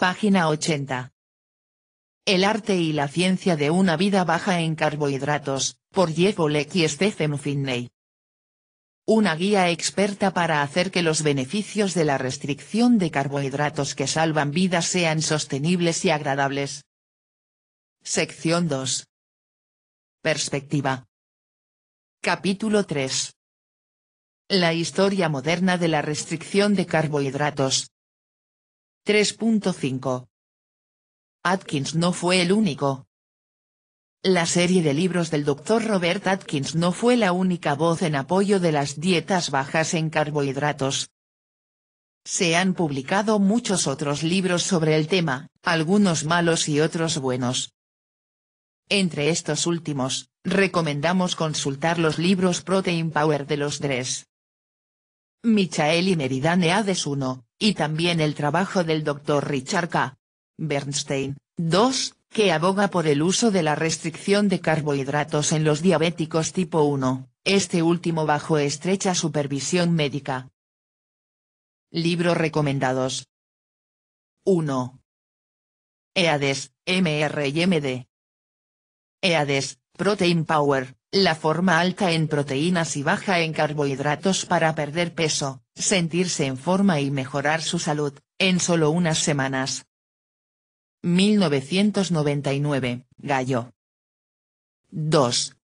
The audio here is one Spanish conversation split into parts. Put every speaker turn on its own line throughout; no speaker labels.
Página 80. El arte y la ciencia de una vida baja en carbohidratos, por Jeff Olek y Stephen Finney. Una guía experta para hacer que los beneficios de la restricción de carbohidratos que salvan vidas sean sostenibles y agradables. Sección 2. Perspectiva. Capítulo 3. La historia moderna de la restricción de carbohidratos, 3.5. Atkins no fue el único. La serie de libros del Dr. Robert Atkins no fue la única voz en apoyo de las dietas bajas en carbohidratos. Se han publicado muchos otros libros sobre el tema, algunos malos y otros buenos. Entre estos últimos, recomendamos consultar los libros Protein Power de los tres. Michael y Meridane Hades 1, y también el trabajo del Dr. Richard K. Bernstein, 2, que aboga por el uso de la restricción de carbohidratos en los diabéticos tipo 1, este último bajo estrecha supervisión médica. Libros recomendados. 1. EADES, MR y MD. EADES, Protein Power, la forma alta en proteínas y baja en carbohidratos para perder peso, sentirse en forma y mejorar su salud, en solo unas semanas. 1999, Gallo. 2.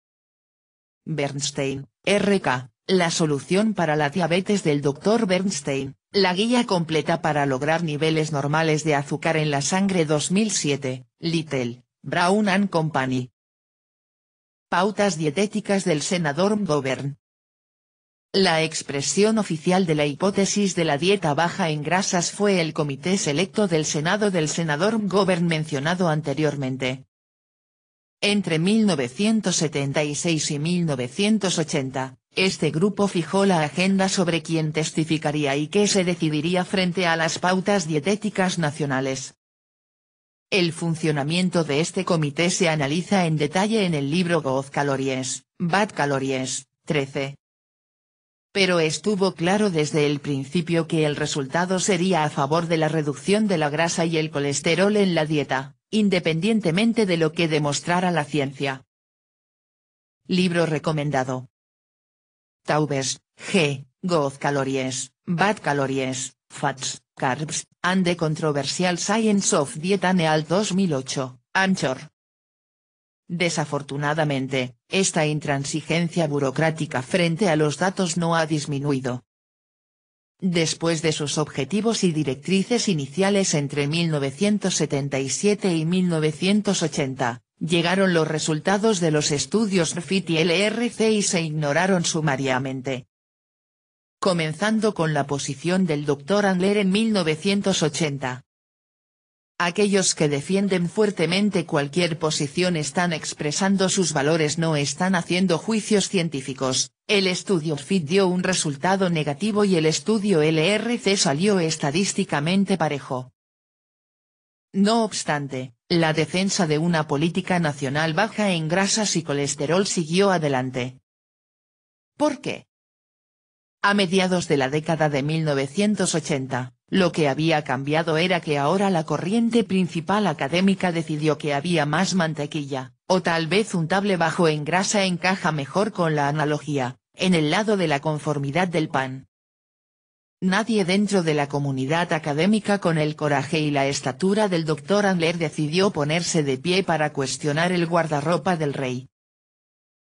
Bernstein, RK, la solución para la diabetes del Dr. Bernstein, la guía completa para lograr niveles normales de azúcar en la sangre 2007, Little, Brown and Company. Pautas dietéticas del senador Govern. La expresión oficial de la hipótesis de la dieta baja en grasas fue el Comité Selecto del Senado del senador Govern mencionado anteriormente. Entre 1976 y 1980, este grupo fijó la agenda sobre quién testificaría y qué se decidiría frente a las pautas dietéticas nacionales. El funcionamiento de este comité se analiza en detalle en el libro Goz Calories, Bad Calories, 13, pero estuvo claro desde el principio que el resultado sería a favor de la reducción de la grasa y el colesterol en la dieta, independientemente de lo que demostrara la ciencia. Libro recomendado. Taubes, G. Good Calories, Bad Calories, Fats, Carbs, and the Controversial Science of Diet Aneal 2008, Anchor. Desafortunadamente, esta intransigencia burocrática frente a los datos no ha disminuido. Después de sus objetivos y directrices iniciales entre 1977 y 1980, llegaron los resultados de los estudios RFIT y LRC y se ignoraron sumariamente. Comenzando con la posición del Dr. Angler en 1980, Aquellos que defienden fuertemente cualquier posición están expresando sus valores no están haciendo juicios científicos, el estudio FIT dio un resultado negativo y el estudio LRC salió estadísticamente parejo. No obstante, la defensa de una política nacional baja en grasas y colesterol siguió adelante. ¿Por qué? A mediados de la década de 1980, lo que había cambiado era que ahora la corriente principal académica decidió que había más mantequilla, o tal vez un table bajo en grasa encaja mejor con la analogía, en el lado de la conformidad del pan. Nadie dentro de la comunidad académica con el coraje y la estatura del doctor andler decidió ponerse de pie para cuestionar el guardarropa del rey.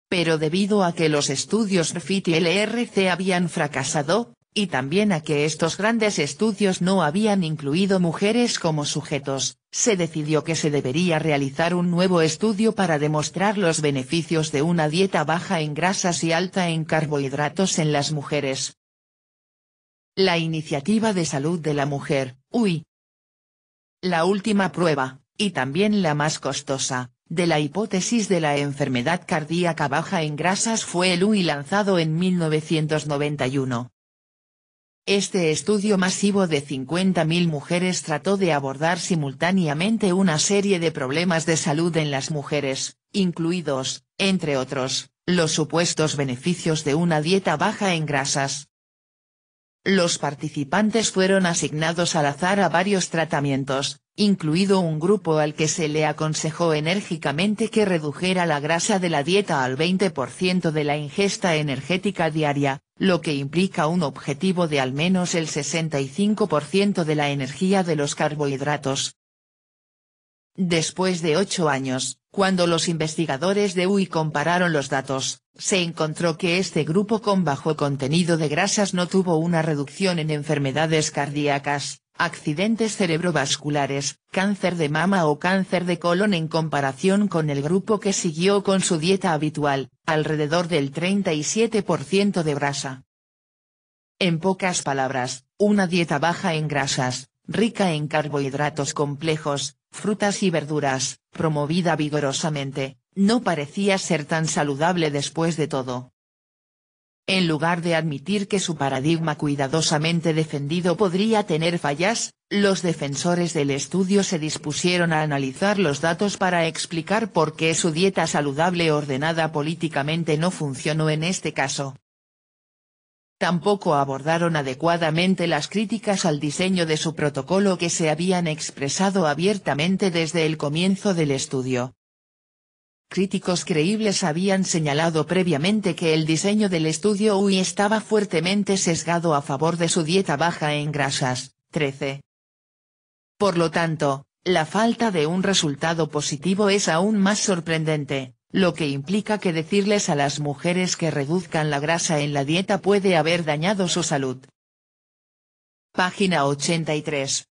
Pero debido a que los estudios RFIT y LRC habían fracasado, y también a que estos grandes estudios no habían incluido mujeres como sujetos, se decidió que se debería realizar un nuevo estudio para demostrar los beneficios de una dieta baja en grasas y alta en carbohidratos en las mujeres. La Iniciativa de Salud de la Mujer, UI. La última prueba, y también la más costosa, de la hipótesis de la enfermedad cardíaca baja en grasas fue el UI lanzado en 1991 este estudio masivo de 50.000 mujeres trató de abordar simultáneamente una serie de problemas de salud en las mujeres, incluidos, entre otros, los supuestos beneficios de una dieta baja en grasas. Los participantes fueron asignados al azar a varios tratamientos, incluido un grupo al que se le aconsejó enérgicamente que redujera la grasa de la dieta al 20% de la ingesta energética diaria, lo que implica un objetivo de al menos el 65% de la energía de los carbohidratos. Después de ocho años, cuando los investigadores de UI compararon los datos, se encontró que este grupo con bajo contenido de grasas no tuvo una reducción en enfermedades cardíacas, accidentes cerebrovasculares, cáncer de mama o cáncer de colon en comparación con el grupo que siguió con su dieta habitual, alrededor del 37% de grasa. En pocas palabras, una dieta baja en grasas, rica en carbohidratos complejos, frutas y verduras, promovida vigorosamente, no parecía ser tan saludable después de todo en lugar de admitir que su paradigma cuidadosamente defendido podría tener fallas, los defensores del estudio se dispusieron a analizar los datos para explicar por qué su dieta saludable ordenada políticamente no funcionó en este caso. Tampoco abordaron adecuadamente las críticas al diseño de su protocolo que se habían expresado abiertamente desde el comienzo del estudio. Críticos creíbles habían señalado previamente que el diseño del estudio UI estaba fuertemente sesgado a favor de su dieta baja en grasas, 13. Por lo tanto, la falta de un resultado positivo es aún más sorprendente, lo que implica que decirles a las mujeres que reduzcan la grasa en la dieta puede haber dañado su salud. Página 83.